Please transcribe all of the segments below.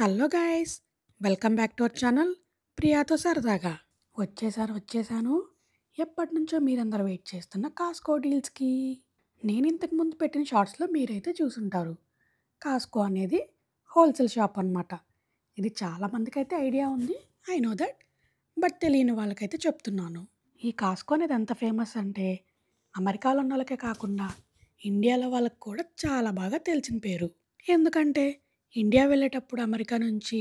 hello guys welcome back to our channel ప్రియాతో సరదాగా వచ్చేసారు వచ్చేసాను ఎప్పటి నుంచో మీరందరూ వెయిట్ చేస్తున్న కాస్కో డీల్స్కి నేను ఇంతకుముందు పెట్టిన షార్ట్స్లో మీరైతే చూసుంటారు కాస్కో అనేది హోల్సేల్ షాప్ అనమాట ఇది చాలామందికి అయితే ఐడియా ఉంది ఐ నో దట్ బట్ తెలియని వాళ్ళకైతే చెప్తున్నాను ఈ కాస్కో అనేది ఎంత ఫేమస్ అంటే అమెరికాలో ఉన్న వాళ్ళకే కాకుండా ఇండియాలో వాళ్ళకి కూడా చాలా బాగా తెలిసిన పేరు ఎందుకంటే ఇండియా వెళ్ళేటప్పుడు అమెరికా నుంచి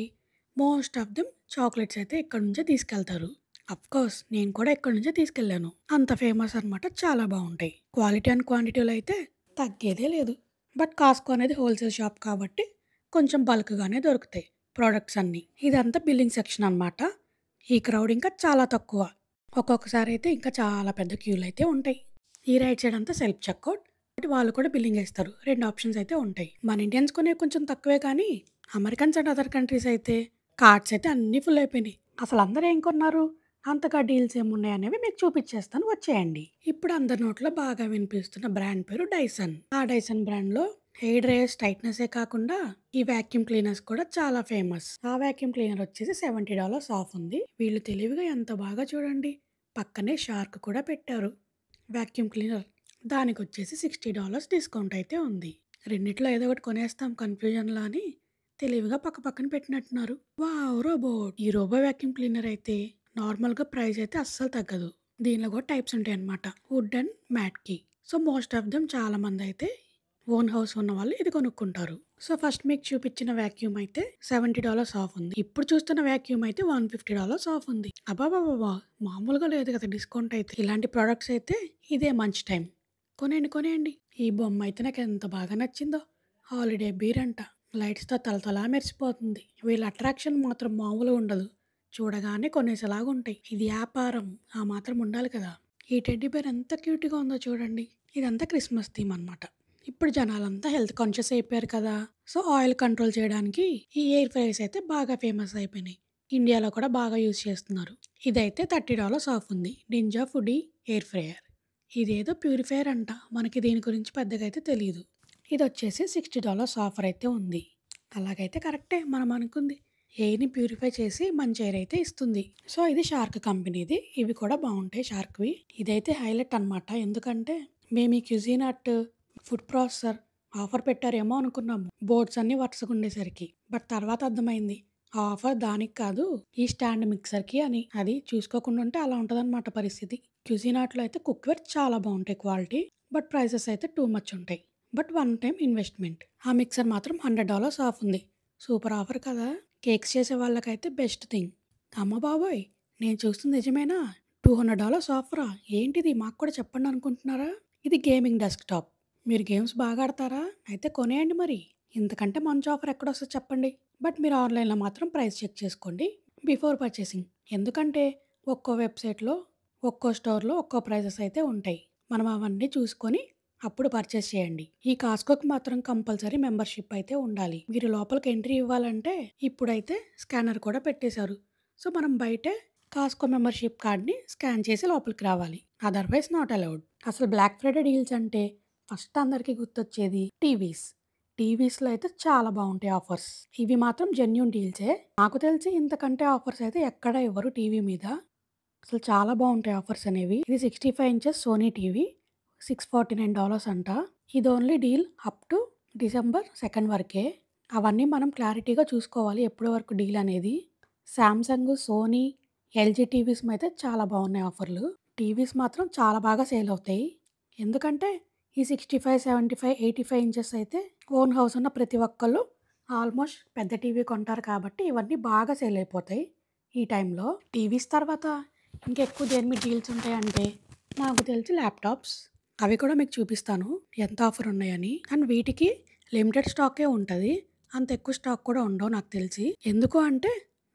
మోస్ట్ ఆఫ్ దెమ్ చాక్లెట్స్ అయితే ఇక్కడ నుంచే తీసుకెళ్తారు కోర్స్ నేను కూడా ఇక్కడ నుంచే తీసుకెళ్ళాను అంత ఫేమస్ అనమాట చాలా బాగుంటాయి క్వాలిటీ అండ్ క్వాంటిటీలో అయితే తగ్గేదే లేదు బట్ కాస్కో అనేది హోల్సేల్ షాప్ కాబట్టి కొంచెం బల్క్గానే దొరుకుతాయి ప్రోడక్ట్స్ అన్నీ ఇదంతా బిల్లింగ్ సెక్షన్ అనమాట ఈ క్రౌడ్ ఇంకా చాలా తక్కువ ఒక్కొక్కసారి అయితే ఇంకా చాలా పెద్ద క్యూలు అయితే ఉంటాయి ఈ రైట్ సైడ్ అంతా సెల్ఫ్ చెక్అవుట్ కాబట్టి వాళ్ళు కూడా బిల్లింగ్ వేస్తారు రెండు ఆప్షన్స్ అయితే ఉంటాయి మన ఇండియన్స్ కొనే కొంచెం తక్కువే కానీ అమెరికన్స్ అండ్ అదర్ కంట్రీస్ అయితే కార్డ్స్ అయితే అన్నీ ఫుల్ అయిపోయినాయి అసలు అందరూ ఏం కొన్నారు అంతగా డీల్స్ ఏమున్నాయి అనేవి మీకు చూపించేస్తాను వచ్చేయండి ఇప్పుడు అందరి నోట్లో బాగా వినిపిస్తున్న బ్రాండ్ పేరు డైసన్ ఆ డైసన్ బ్రాండ్లో హెయిర్ డ్రైయర్స్ ఏ కాకుండా ఈ వ్యాక్యూమ్ క్లీనర్స్ కూడా చాలా ఫేమస్ ఆ వ్యాక్యూమ్ క్లీనర్ వచ్చేసి సెవెంటీ డాలర్స్ ఆఫ్ ఉంది వీళ్ళు తెలివిగా ఎంత బాగా చూడండి పక్కనే షార్క్ కూడా పెట్టారు వ్యాక్యూమ్ క్లీనర్ దానికి వచ్చేసి సిక్స్టీ డాలర్స్ డిస్కౌంట్ అయితే ఉంది రెండిట్లో ఏదో ఒకటి కొనేస్తాం కన్ఫ్యూజన్లో అని తెలివిగా పక్క పక్కన పెట్టినట్టున్నారు వా రోబోట్ ఈ రోబో వ్యాక్యూమ్ క్లీనర్ అయితే నార్మల్గా ప్రైస్ అయితే అస్సలు తగ్గదు దీనిలో కూడా టైప్స్ ఉంటాయి అనమాట వుడ్ అండ్ మ్యాట్కి సో మోస్ట్ ఆఫ్ దెమ్ మంది అయితే ఓన్ హౌస్ ఉన్న వాళ్ళు ఇది కొనుక్కుంటారు సో ఫస్ట్ మీకు చూపించిన వ్యాక్యూమ్ అయితే సెవెంటీ డాలర్స్ ఆఫ్ ఉంది ఇప్పుడు చూస్తున్న వ్యాక్యూమ్ అయితే వన్ ఫిఫ్టీ డాలర్స్ ఆఫ్ ఉంది అబాబాబా మామూలుగా లేదు కదా డిస్కౌంట్ అయితే ఇలాంటి ప్రొడక్ట్స్ అయితే ఇదే మంచి టైం కొనేయండి కొనేయండి ఈ బొమ్మ అయితే నాకు ఎంత బాగా నచ్చిందో హాలిడే బీర్ అంట లైట్స్తో తలతలా మెరిసిపోతుంది వీళ్ళ అట్రాక్షన్ మాత్రం మామూలు ఉండదు చూడగానే కొనేసేలాగా ఉంటాయి ఇది వ్యాపారం ఆ మాత్రం ఉండాలి కదా ఈ టెడ్డీ బేర్ ఎంత క్యూట్గా ఉందో చూడండి ఇదంతా క్రిస్మస్ థీమ్ అనమాట ఇప్పుడు జనాలంతా హెల్త్ కాన్షియస్ అయిపోయారు కదా సో ఆయిల్ కంట్రోల్ చేయడానికి ఈ ఎయిర్ ఫ్రైస్ అయితే బాగా ఫేమస్ అయిపోయినాయి ఇండియాలో కూడా బాగా యూజ్ చేస్తున్నారు ఇదైతే థర్టీ డాలర్స్ ఆఫ్ ఉంది నింజా ఫుడీ ఎయిర్ ఫ్రేయర్ ఇదేదో ప్యూరిఫైయర్ అంట మనకి దీని గురించి పెద్దగా అయితే తెలియదు ఇది వచ్చేసి సిక్స్టీ డాలర్స్ ఆఫర్ అయితే ఉంది అలాగైతే కరెక్టే మనం అనుకుంది ఏని ప్యూరిఫై చేసి మంచి ఎయిర్ అయితే ఇస్తుంది సో ఇది షార్క్ కంపెనీది ఇవి కూడా బాగుంటాయి షార్క్వి ఇదైతే హైలైట్ అనమాట ఎందుకంటే మేము ఈ క్యూజీనట్ ఫుడ్ ప్రాసెసర్ ఆఫర్ పెట్టారేమో అనుకున్నాము బోర్డ్స్ అన్నీ వరుసగా ఉండేసరికి బట్ తర్వాత అర్థమైంది ఆఫర్ దానికి కాదు ఈ స్టాండ్ మిక్సర్కి అని అది చూసుకోకుండా ఉంటే అలా ఉంటుందన్నమాట పరిస్థితి క్యూజినాట్లో అయితే కుక్వేర్ చాలా బాగుంటాయి క్వాలిటీ బట్ ప్రైసెస్ అయితే టూ మచ్ ఉంటాయి బట్ వన్ టైం ఇన్వెస్ట్మెంట్ ఆ మిక్సర్ మాత్రం హండ్రెడ్ డాలర్స్ ఆఫ్ ఉంది సూపర్ ఆఫర్ కదా కేక్స్ చేసే వాళ్ళకైతే బెస్ట్ థింగ్ అమ్మ బాబోయ్ నేను చూస్తుంది నిజమేనా టూ హండ్రెడ్ డాలర్స్ ఆఫరా ఏంటిది మాకు కూడా చెప్పండి అనుకుంటున్నారా ఇది గేమింగ్ డెస్క్టాప్ మీరు గేమ్స్ బాగా ఆడతారా అయితే కొనేయండి మరి ఇంతకంటే మంచి ఆఫర్ వస్తుంది చెప్పండి బట్ మీరు ఆన్లైన్లో మాత్రం ప్రైస్ చెక్ చేసుకోండి బిఫోర్ పర్చేసింగ్ ఎందుకంటే ఒక్కో వెబ్సైట్లో ఒక్కో స్టోర్లో ఒక్కో ప్రైజెస్ అయితే ఉంటాయి మనం అవన్నీ చూసుకొని అప్పుడు పర్చేస్ చేయండి ఈ కాస్కోకి మాత్రం కంపల్సరీ మెంబర్షిప్ అయితే ఉండాలి మీరు లోపలికి ఎంట్రీ ఇవ్వాలంటే ఇప్పుడైతే స్కానర్ కూడా పెట్టేశారు సో మనం బయటే కాస్కో మెంబర్షిప్ కార్డ్ని స్కాన్ చేసి లోపలికి రావాలి అదర్వైజ్ నాట్ అలౌడ్ అసలు బ్లాక్ ఫ్రైడే డీల్స్ అంటే ఫస్ట్ అందరికీ గుర్తొచ్చేది టీవీస్ టీవీస్లో అయితే చాలా బాగుంటాయి ఆఫర్స్ ఇవి మాత్రం జెన్యున్ డీల్సే నాకు తెలిసి ఇంతకంటే ఆఫర్స్ అయితే ఎక్కడ ఇవ్వరు టీవీ మీద అసలు చాలా బాగుంటాయి ఆఫర్స్ అనేవి ఇది sixty five inches Sony TV six forty nine dollars అంట ఇది only deal up to December second వరకే అవన్నీ మనం క్లారిటీగా చూసుకోవాలి ఎప్పటి వరకు డీల్ అనేది శాంసంగ్ సోనీ ఎల్జీ టీవీస్ అయితే చాలా బాగున్నాయి ఆఫర్లు టీవీస్ మాత్రం చాలా బాగా సేల్ అవుతాయి ఎందుకంటే ఈ sixty five seventy five eighty five inches అయితే ఓన్ హౌస్ ఉన్న ప్రతి ఒక్కళ్ళు ఆల్మోస్ట్ పెద్ద టీవీ కొంటారు కాబట్టి ఇవన్నీ బాగా సేల్ అయిపోతాయి ఈ టైంలో టీవీస్ తర్వాత ఇంకెక్కువ దేని మీద డీల్స్ ఉంటాయంటే నాకు తెలిసి ల్యాప్టాప్స్ అవి కూడా మీకు చూపిస్తాను ఎంత ఆఫర్ ఉన్నాయని అండ్ వీటికి లిమిటెడ్ స్టాకే ఉంటుంది అంత ఎక్కువ స్టాక్ కూడా ఉండవు నాకు తెలిసి ఎందుకు అంటే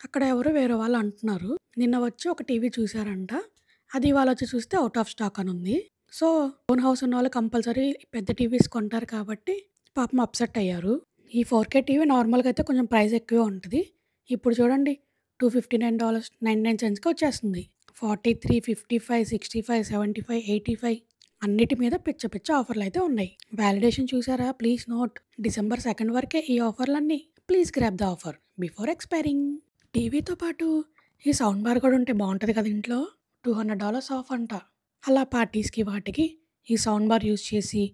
అక్కడ ఎవరు వేరే వాళ్ళు అంటున్నారు నిన్న వచ్చి ఒక టీవీ చూశారంట అది ఇవాళ వచ్చి చూస్తే అవుట్ ఆఫ్ స్టాక్ అని ఉంది సో ఓన్ హౌస్ ఉన్న వాళ్ళు కంపల్సరీ పెద్ద టీవీస్ కొంటారు కాబట్టి పాపం అప్సెట్ అయ్యారు ఈ ఫోర్ కే టీవీ నార్మల్గా అయితే కొంచెం ప్రైస్ ఎక్కువే ఉంటుంది ఇప్పుడు చూడండి two fifty nine dollars nine nine సెంట్స్కి వచ్చేస్తుంది forty three fifty five sixty five seventy five eighty five అన్నిటి మీద పిచ్చ పిచ్చ ఆఫర్లు అయితే ఉన్నాయి వ్యాలిడేషన్ చూసారా ప్లీజ్ నోట్ డిసెంబర్ సెకండ్ వరకే ఈ ఆఫర్లన్నీ please grab the offer before expiring టీవీతో పాటు ఈ సౌండ్ బార్ కూడా ఉంటే బాగుంటుంది కదా ఇంట్లో టూ హండ్రెడ్ డాలర్స్ ఆఫ్ అంట అలా పార్టీస్కి వాటికి ఈ సౌండ్ బార్ యూజ్ చేసి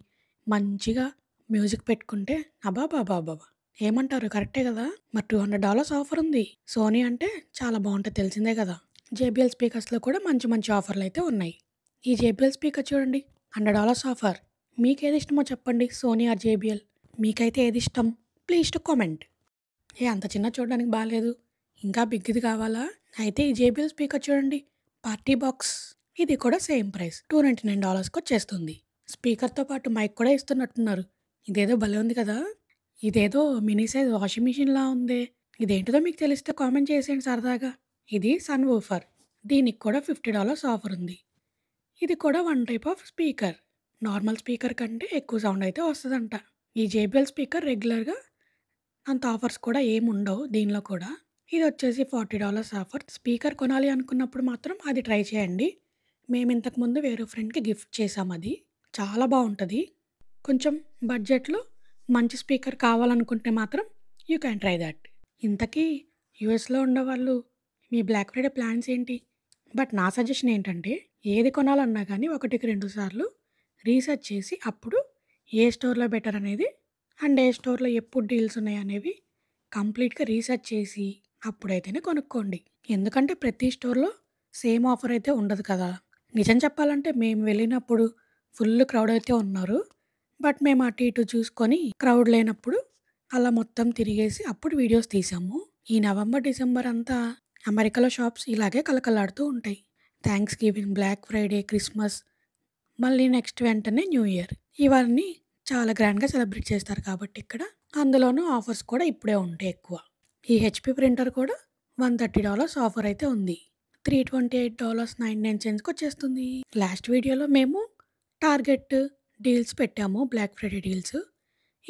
మంచిగా మ్యూజిక్ పెట్టుకుంటే అబాబాబాబాబా ఏమంటారు కరెక్టే కదా మరి టూ హండ్రెడ్ డాలర్స్ ఆఫర్ ఉంది సోనీ అంటే చాలా బాగుంటుంది తెలిసిందే కదా జేబిఎల్ స్పీకర్స్లో కూడా మంచి మంచి ఆఫర్లు అయితే ఉన్నాయి ఈ జేబిఎల్ స్పీకర్ చూడండి హండ్రెడ్ డాలర్స్ ఆఫర్ మీకు ఏది ఇష్టమో చెప్పండి సోనీ ఆర్ జేబిఎల్ మీకైతే ఏది ఇష్టం ప్లీజ్ టు కామెంట్ ఏ అంత చిన్న చూడడానికి బాగాలేదు ఇంకా బిగ్గిది కావాలా అయితే ఈ జేబిఎల్ స్పీకర్ చూడండి పార్టీ బాక్స్ ఇది కూడా same price two ninety nine డాలర్స్కి వచ్చేస్తుంది స్పీకర్తో పాటు మైక్ కూడా ఇస్తున్నట్టున్నారు ఇదేదో భలే ఉంది కదా ఇదేదో మినీ సైజ్ వాషింగ్ మిషన్లా ఉంది ఇదేంటిదో మీకు తెలిస్తే కామెంట్ చేసేయండి సరదాగా ఇది సన్ ఓఫర్ దీనికి కూడా ఫిఫ్టీ డాలర్స్ ఆఫర్ ఉంది ఇది కూడా one type of speaker normal speaker కంటే ఎక్కువ సౌండ్ అయితే వస్తుందంట ఈ జేబిఎల్ స్పీకర్ రెగ్యులర్గా అంత ఆఫర్స్ కూడా ఏమి ఉండవు దీనిలో కూడా ఇది వచ్చేసి ఫార్టీ డాలర్స్ ఆఫర్ స్పీకర్ కొనాలి అనుకున్నప్పుడు మాత్రం అది ట్రై చేయండి మేము ఇంతకుముందు వేరే ఫ్రెండ్కి గిఫ్ట్ చేసాం అది చాలా బాగుంటుంది కొంచెం బడ్జెట్లో మంచి స్పీకర్ కావాలనుకుంటే మాత్రం యూ క్యాన్ ట్రై దాట్ ఇంతకీ యూఎస్లో ఉండేవాళ్ళు మీ బ్లాక్ ఫ్రైడే ప్లాన్స్ ఏంటి బట్ నా సజెషన్ ఏంటంటే ఏది కొనాలన్నా కానీ ఒకటికి రెండు సార్లు రీసెర్చ్ చేసి అప్పుడు ఏ స్టోర్లో బెటర్ అనేది అండ్ ఏ స్టోర్లో ఎప్పుడు డీల్స్ ఉన్నాయనేవి కంప్లీట్గా రీసెర్చ్ చేసి అప్పుడైతేనే కొనుక్కోండి ఎందుకంటే ప్రతి స్టోర్లో సేమ్ ఆఫర్ అయితే ఉండదు కదా నిజం చెప్పాలంటే మేము వెళ్ళినప్పుడు ఫుల్ క్రౌడ్ అయితే ఉన్నారు బట్ మేము అటు ఇటు చూసుకొని క్రౌడ్ లేనప్పుడు అలా మొత్తం తిరిగేసి అప్పుడు వీడియోస్ తీసాము ఈ నవంబర్ డిసెంబర్ అంతా అమెరికాలో షాప్స్ ఇలాగే కలకలాడుతూ ఉంటాయి Thanksgiving black Friday Christmas మళ్ళీ నెక్స్ట్ వెంటనే న్యూ ఇయర్ ఇవన్నీ చాలా గ్రాండ్గా సెలబ్రేట్ చేస్తారు కాబట్టి ఇక్కడ అందులోనూ ఆఫర్స్ కూడా ఇప్పుడే ఉంటాయి ఎక్కువ ఈ హెచ్పి ప్రింటర్ కూడా వన్ థర్టీ డాలర్స్ ఆఫర్ అయితే ఉంది three twenty eight dollars nine nine సెంట్స్కి వచ్చేస్తుంది లాస్ట్ వీడియోలో మేము టార్గెట్ డీల్స్ పెట్టాము black Friday deals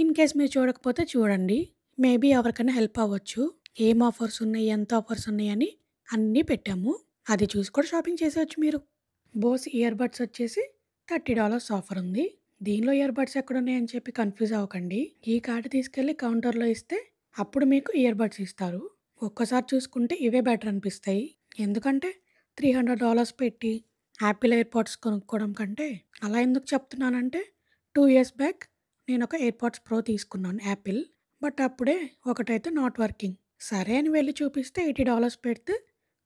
in case మీరు చూడకపోతే చూడండి మేబీ ఎవరికైనా హెల్ప్ అవ్వచ్చు ఏం ఆఫర్స్ ఉన్నాయి ఎంత ఆఫర్స్ ఉన్నాయని అన్నీ పెట్టాము అది చూసి కూడా షాపింగ్ చేసేవచ్చు మీరు బోస్ ఇయర్ బడ్స్ వచ్చేసి థర్టీ డాలర్స్ ఆఫర్ ఉంది దీనిలో ఇయర్ బడ్స్ ఎక్కడున్నాయని చెప్పి కన్ఫ్యూజ్ అవ్వకండి ఈ కార్డు తీసుకెళ్ళి కౌంటర్లో ఇస్తే అప్పుడు మీకు ఇయర్ బడ్స్ ఇస్తారు ఒక్కసారి చూసుకుంటే ఇవే బెటర్ అనిపిస్తాయి ఎందుకంటే త్రీ హండ్రెడ్ డాలర్స్ పెట్టి యాపిల్ ఎయిర్పాడ్స్ కొనుక్కోవడం కంటే అలా ఎందుకు చెప్తున్నానంటే టూ ఇయర్స్ బ్యాక్ నేను ఒక ఎయిర్పాడ్స్ ప్రో తీసుకున్నాను యాపిల్ బట్ అప్పుడే ఒకటైతే నాట్ వర్కింగ్ సరే అని వెళ్ళి చూపిస్తే ఎయిటీ డాలర్స్ పెడితే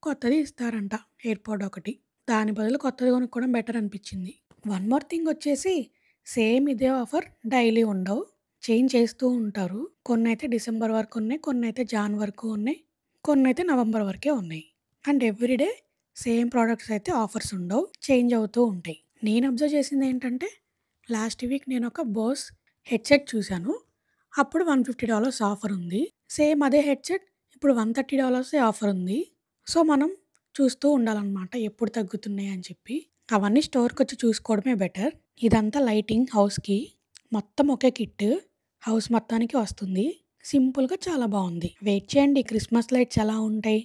కొత్తది ఇస్తారంట ఎయిర్పాడ్ ఒకటి దాని బదులు కొత్తది కొనుక్కోవడం బెటర్ అనిపించింది వన్ మోర్ థింగ్ వచ్చేసి సేమ్ ఇదే ఆఫర్ డైలీ ఉండవు చేంజ్ చేస్తూ ఉంటారు కొన్ని అయితే డిసెంబర్ వరకు ఉన్నాయి కొన్ని అయితే జాన్ వరకు ఉన్నాయి కొన్ని అయితే నవంబర్ వరకే ఉన్నాయి అండ్ ఎవ్రీడే సేమ్ ప్రోడక్ట్స్ అయితే ఆఫర్స్ ఉండవు చేంజ్ అవుతూ ఉంటాయి నేను అబ్జర్వ్ చేసింది ఏంటంటే లాస్ట్ వీక్ నేను ఒక బోస్ హెడ్సెట్ చూశాను అప్పుడు వన్ ఫిఫ్టీ డాలర్స్ ఆఫర్ ఉంది సేమ్ అదే హెడ్సెట్ ఇప్పుడు వన్ థర్టీ డాలర్సే ఆఫర్ ఉంది సో మనం చూస్తూ ఉండాలన్నమాట ఎప్పుడు తగ్గుతున్నాయి అని చెప్పి అవన్నీ స్టోర్కి వచ్చి చూసుకోవడమే బెటర్ ఇదంతా లైటింగ్ హౌస్కి మొత్తం ఒకే కిట్ హౌస్ మొత్తానికి వస్తుంది సింపుల్గా చాలా బాగుంది వెయిట్ చేయండి క్రిస్మస్ లైట్స్ ఎలా ఉంటాయి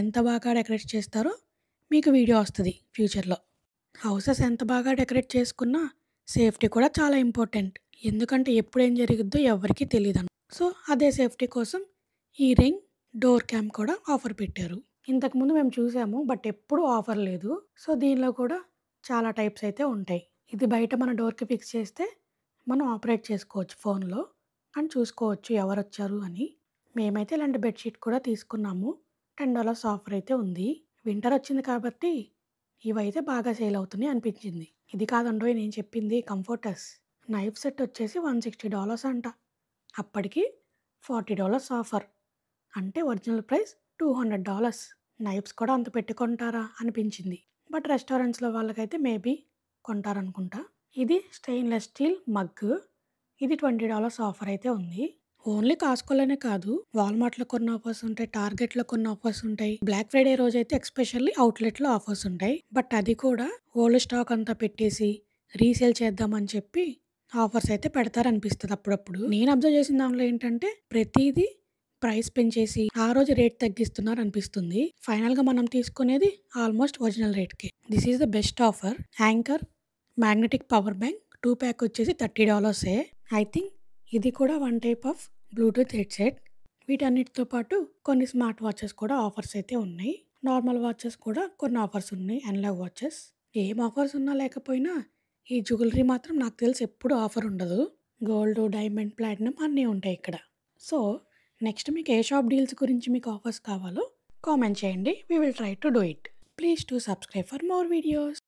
ఎంత బాగా డెకరేట్ చేస్తారో మీకు వీడియో వస్తుంది ఫ్యూచర్లో హౌసెస్ ఎంత బాగా డెకరేట్ చేసుకున్నా సేఫ్టీ కూడా చాలా ఇంపార్టెంట్ ఎందుకంటే ఎప్పుడేం జరిగిద్దో ఎవరికీ తెలియదు సో అదే సేఫ్టీ కోసం ఈ రింగ్ డోర్ క్యామ్ కూడా ఆఫర్ పెట్టారు ఇంతకుముందు మేము చూసాము బట్ ఎప్పుడు ఆఫర్ లేదు సో దీనిలో కూడా చాలా టైప్స్ అయితే ఉంటాయి ఇది బయట మన డోర్కి ఫిక్స్ చేస్తే మనం ఆపరేట్ చేసుకోవచ్చు ఫోన్లో అని చూసుకోవచ్చు ఎవరు వచ్చారు అని మేమైతే ఇలాంటి బెడ్షీట్ కూడా తీసుకున్నాము టెన్ డాలర్స్ ఆఫర్ అయితే ఉంది వింటర్ వచ్చింది కాబట్టి ఇవైతే బాగా సేల్ అవుతున్నాయి అనిపించింది ఇది కాదండో నేను చెప్పింది కంఫర్టర్స్ నైఫ్ సెట్ వచ్చేసి వన్ సిక్స్టీ డాలర్స్ అంట అప్పటికి ఫార్టీ డాలర్స్ ఆఫర్ అంటే original price two hundred dollars knifes కూడా అంత పెట్టుకుంటారా అనిపించింది బట్ రెస్టారెంట్స్లో వాళ్ళకైతే మేబీ కొంటారనుకుంటా ఇది స్టెయిన్లెస్ స్టీల్ మగ్ ఇది ట్వంటీ డాలర్స్ ఆఫర్ అయితే ఉంది ఓన్లీ కాస్కోలోనే కాదు వాల్మార్ట్ లో కొన్ని ఆఫర్స్ ఉంటాయి టార్గెట్ లో కొన్ని ఆఫర్స్ ఉంటాయి బ్లాక్ ఫ్రైడే రోజు అయితే ఎక్స్పెషల్లీ అవుట్లెట్ లో ఆఫర్స్ ఉంటాయి బట్ అది కూడా ఓల్డ్ స్టాక్ అంతా పెట్టేసి రీసేల్ చేద్దామని చెప్పి ఆఫర్స్ అయితే పెడతారనిపిస్తుంది అప్పుడప్పుడు నేను అబ్జర్వ్ చేసిన దాంట్లో ఏంటంటే ప్రతిదీ ప్రైస్ పెంచేసి ఆ రోజు రేట్ తగ్గిస్తున్నారు అనిపిస్తుంది ఫైనల్గా మనం తీసుకునేది ఆల్మోస్ట్ ఒరిజినల్ రేట్కి this is the best offer Anker magnetic power bank two pack వచ్చేసి థర్టీ డాలర్సే ఐ థింక్ ఇది కూడా one type of Bluetooth headset వీటన్నిటితో పాటు కొన్ని స్మార్ట్ వాచెస్ కూడా ఆఫర్స్ అయితే ఉన్నాయి నార్మల్ వాచెస్ కూడా కొన్ని ఆఫర్స్ ఉన్నాయి అనలాగ్ వాచెస్ ఏం ఆఫర్స్ ఉన్నా లేకపోయినా ఈ జ్యువెలరీ మాత్రం నాకు తెలిసి ఎప్పుడు ఆఫర్ ఉండదు గోల్డ్ డైమండ్ ప్లాటినం అన్నీ ఉంటాయి ఇక్కడ సో నెక్స్ట్ మీకు ఏ షాప్ డీల్స్ గురించి మీకు ఆఫర్స్ కావాలో కామెంట్ చేయండి we will try to do it please to subscribe for more videos